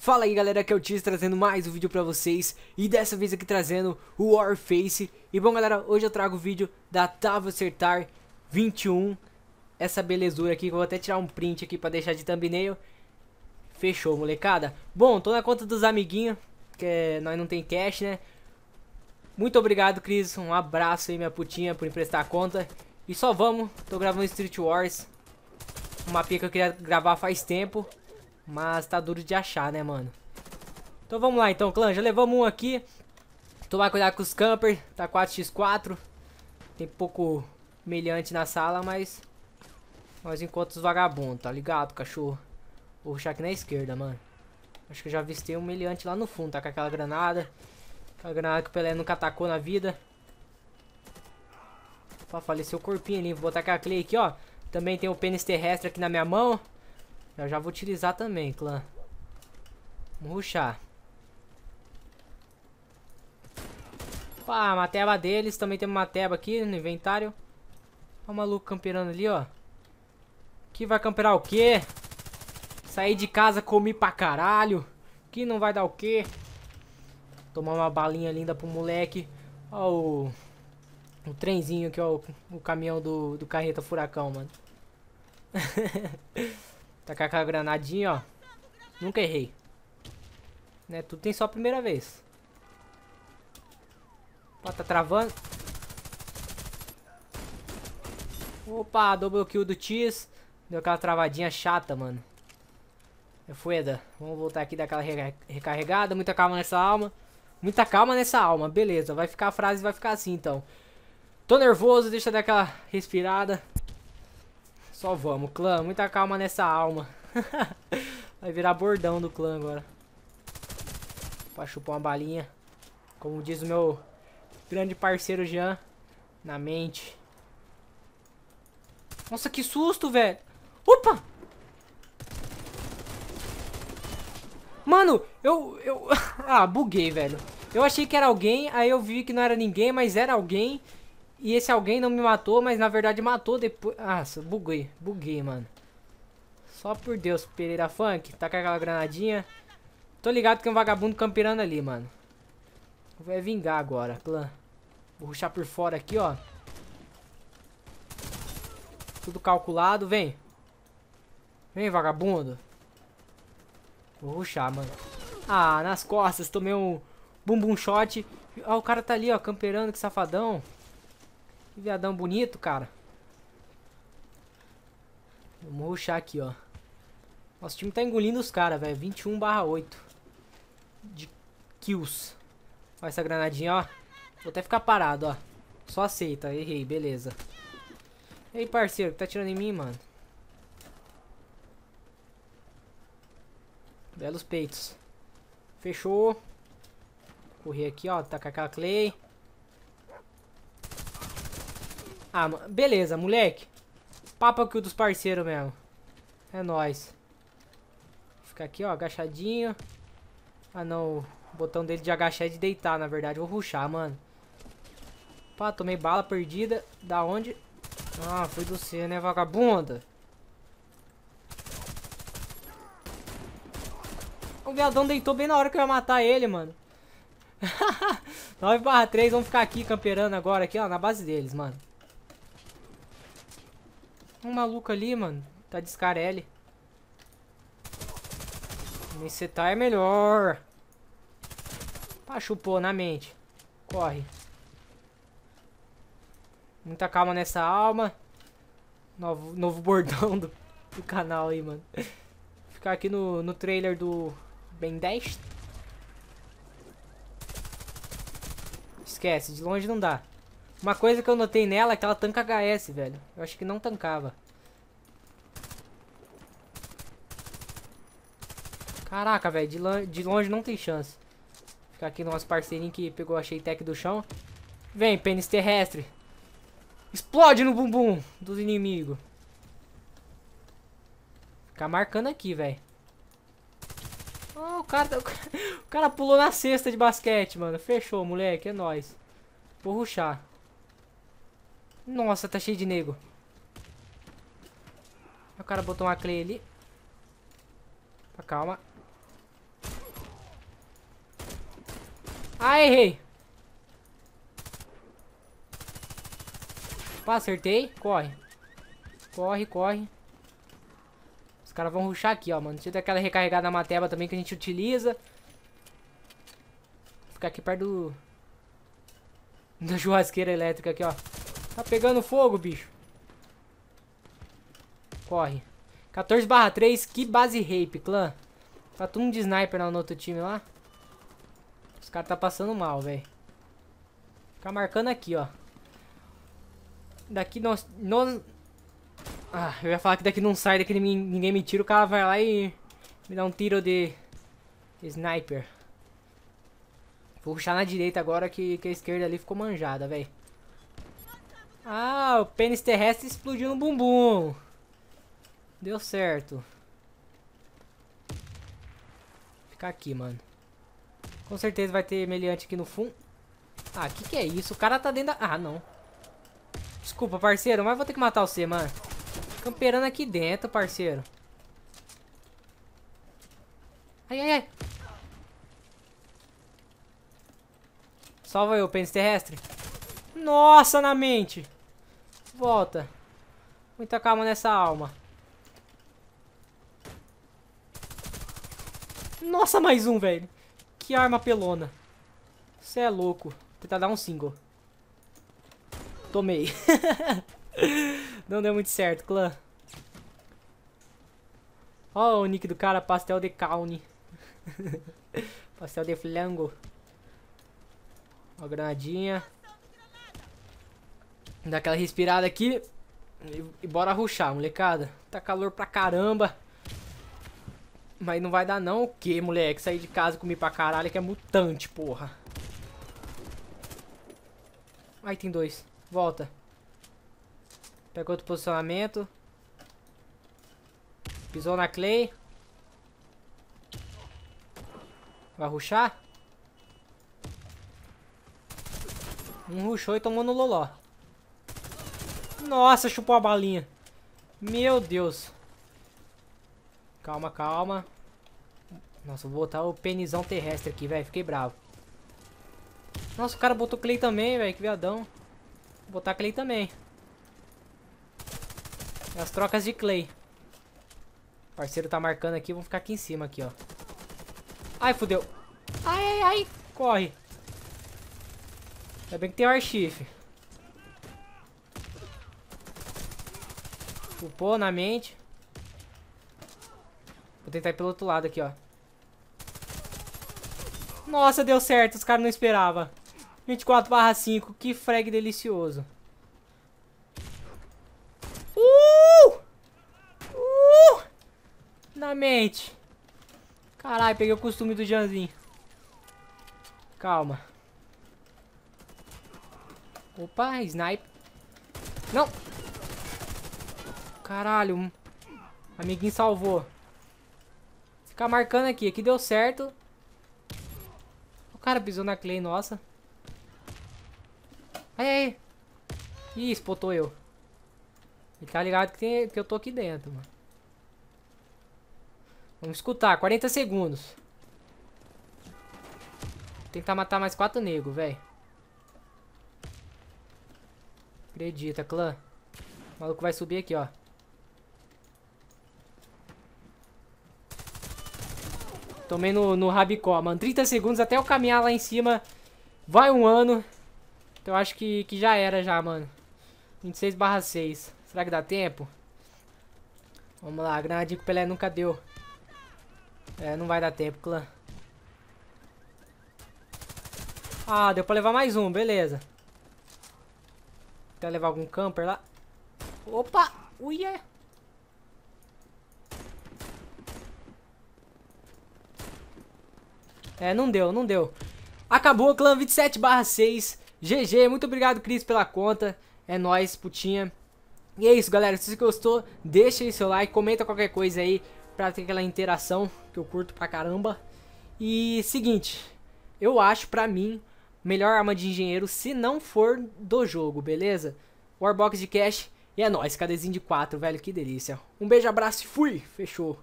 Fala aí galera, aqui é o Tiz trazendo mais um vídeo pra vocês E dessa vez aqui trazendo o Warface E bom galera, hoje eu trago o vídeo da Tavo Sertar 21 Essa belezura aqui, que eu vou até tirar um print aqui pra deixar de thumbnail Fechou molecada Bom, tô na conta dos amiguinhos Que é, nós não tem cash né Muito obrigado Cris, um abraço aí minha putinha por emprestar a conta E só vamos, tô gravando Street Wars Um pica que eu queria gravar faz tempo mas tá duro de achar, né, mano? Então vamos lá, então, clã. Já levamos um aqui. Tomar cuidado com os camper. Tá 4x4. Tem pouco meliante na sala, mas... Nós encontramos os vagabundos, tá ligado, cachorro? Vou ruxar aqui na esquerda, mano. Acho que eu já avistei um meliante lá no fundo, tá? Com aquela granada. Aquela granada que o Pelé nunca atacou na vida. Opa, faleceu o corpinho ali. Vou botar aquela Clay aqui, ó. Também tem o pênis terrestre aqui na minha mão. Eu já vou utilizar também, clã. Vamos ruxar. Pá, mateba deles. Também tem uma teba aqui no inventário. Olha o maluco camperando ali, ó. Que vai camperar o quê? sair de casa, comi pra caralho. Que não vai dar o quê? Tomar uma balinha linda pro moleque. Ó o... O trenzinho aqui, ó. É o, o caminhão do, do carreta furacão, mano. Tacar tá aquela granadinha, ó. Nunca errei. Né? Tudo tem só a primeira vez. Ó, tá travando. Opa, double kill do Tis. Deu aquela travadinha chata, mano. É fueda. Vamos voltar aqui daquela recarregada. Muita calma nessa alma. Muita calma nessa alma. Beleza, vai ficar a frase, vai ficar assim então. Tô nervoso, deixa eu dar aquela respirada. Só vamos, clã. Muita calma nessa alma. Vai virar bordão do clã agora. Pra chupar uma balinha. Como diz o meu grande parceiro Jean. Na mente. Nossa, que susto, velho. Opa! Mano, eu... eu... ah, buguei, velho. Eu achei que era alguém, aí eu vi que não era ninguém, mas era alguém. E esse alguém não me matou, mas na verdade matou depois... Ah, buguei, buguei, mano. Só por Deus, Pereira Funk. Tá com aquela granadinha. Tô ligado que tem é um vagabundo camperando ali, mano. Vai vingar agora, clã. Vou ruxar por fora aqui, ó. Tudo calculado, vem. Vem, vagabundo. Vou ruxar, mano. Ah, nas costas, tomei um bumbum shot. Ó, ah, o cara tá ali, ó, camperando, que safadão. Que viadão bonito, cara. Vamos ruxar aqui, ó. Nosso time tá engolindo os caras, velho. 21 barra 8. De kills. Ó, essa granadinha, ó. Vou até ficar parado, ó. Só aceita. Errei, beleza. Ei, parceiro, que tá tirando em mim, mano? Belos peitos. Fechou. Correr aqui, ó. Tá com aquela clay. Ah, beleza, moleque. Papo aqui dos parceiros mesmo. É nóis. Fica aqui, ó, agachadinho. Ah, não. O botão dele de agachar é de deitar, na verdade. Vou ruxar, mano. Pá, tomei bala perdida. Da onde? Ah, foi do C, né, vagabunda? O viadão deitou bem na hora que eu ia matar ele, mano. 9 barra 3, vamos ficar aqui camperando agora, aqui, ó, na base deles, mano. Um maluco ali, mano. Tá de Scarelli. Me setar tá é melhor. Pá, chupou na mente. Corre. Muita calma nessa alma. Novo, novo bordão do, do canal aí, mano. Ficar aqui no, no trailer do Ben 10. Esquece, de longe não dá. Uma coisa que eu notei nela é que ela tanca HS, velho. Eu acho que não tancava. Caraca, velho. De, de, longe não tem chance. Ficar aqui no nosso parceirinho que pegou a Sheitec do chão. Vem, pênis terrestre. Explode no bumbum dos inimigos. Ficar marcando aqui, velho. Oh, o cara, tá- o cara pulou na cesta de basquete, mano. Fechou, moleque. É nóis. Vou ruxar. Nossa, tá cheio de nego. O cara botou uma clay ali. Tá, calma. Ah, errei. Pá, acertei. Corre. Corre, corre. Os caras vão ruxar aqui, ó, mano. Deixa eu dar aquela recarregada na mateba também que a gente utiliza. Vou ficar aqui perto do... Da churrasqueira elétrica aqui, ó. Tá pegando fogo, bicho. Corre. 14 barra 3, que base rape, clã. Tá tudo um de sniper lá no outro time lá. Os caras tá passando mal, velho. Fica marcando aqui, ó. Daqui nós... nós... Ah, eu ia falar que daqui não sai, daqui ninguém me tira, o cara vai lá e me dá um tiro de, de sniper. Vou puxar na direita agora que, que a esquerda ali ficou manjada, velho. Ah, o pênis terrestre explodiu no bumbum. Deu certo. Ficar aqui, mano. Com certeza vai ter meliante aqui no fundo. Ah, que que é isso? O cara tá dentro da... Ah, não. Desculpa, parceiro, mas vou ter que matar você, mano. Camperando aqui dentro, parceiro. Ai, ai, ai. Salva eu, pênis terrestre. Nossa, na mente. Volta. Muita calma nessa alma. Nossa, mais um, velho. Que arma pelona. Você é louco. Vou tentar dar um single. Tomei. Não deu muito certo, clã. Ó oh, o nick do cara, pastel de caune. pastel de flango. Uma granadinha. Dá aquela respirada aqui. E, e bora ruxar, molecada. Tá calor pra caramba. Mas não vai dar não o quê, moleque? Sair de casa e comer pra caralho que é mutante, porra. Aí tem dois. Volta. Pega outro posicionamento. Pisou na Clay. Vai ruxar? Um ruxou e tomou no loló. Nossa, chupou a balinha. Meu Deus. Calma, calma. Nossa, vou botar o penizão terrestre aqui, velho. Fiquei bravo. Nossa, o cara botou clay também, velho. Que viadão. Vou botar clay também. As trocas de clay. O parceiro tá marcando aqui. Vamos ficar aqui em cima, aqui, ó. Ai, fudeu. Ai, ai, ai. Corre. Ainda bem que tem o archive. Upou na mente. Vou tentar ir pelo outro lado aqui, ó. Nossa, deu certo. Os caras não esperavam. 24 barra 5. Que frag delicioso. Uh! Uh! Na mente. Caralho, peguei o costume do Janzinho. Calma. Opa, snipe. Não! Caralho. Um amiguinho salvou. Ficar marcando aqui. Aqui deu certo. O cara pisou na Clay, nossa. Aí, ai. Ih, espotou eu. Ele tá ligado que, tem, que eu tô aqui dentro, mano. Vamos escutar, 40 segundos. Vou tentar matar mais quatro negros, velho. Acredita, clã. O maluco vai subir aqui, ó. Tomei no, no rabicó, mano. 30 segundos até eu caminhar lá em cima. Vai um ano. Então acho que, que já era já, mano. 26 barra 6. Será que dá tempo? Vamos lá. A granada de Pelé nunca deu. É, não vai dar tempo, clã. Ah, deu pra levar mais um. Beleza. Quer levar algum camper lá? Opa! Uia! É, não deu, não deu. Acabou, clã 27 barra 6. GG, muito obrigado, Cris, pela conta. É nóis, putinha. E é isso, galera. Se você gostou, deixa aí seu like, comenta qualquer coisa aí pra ter aquela interação que eu curto pra caramba. E seguinte, eu acho pra mim melhor arma de engenheiro se não for do jogo, beleza? Warbox de cash e é nóis, cadezinho de 4, velho, que delícia. Um beijo, abraço e fui! Fechou!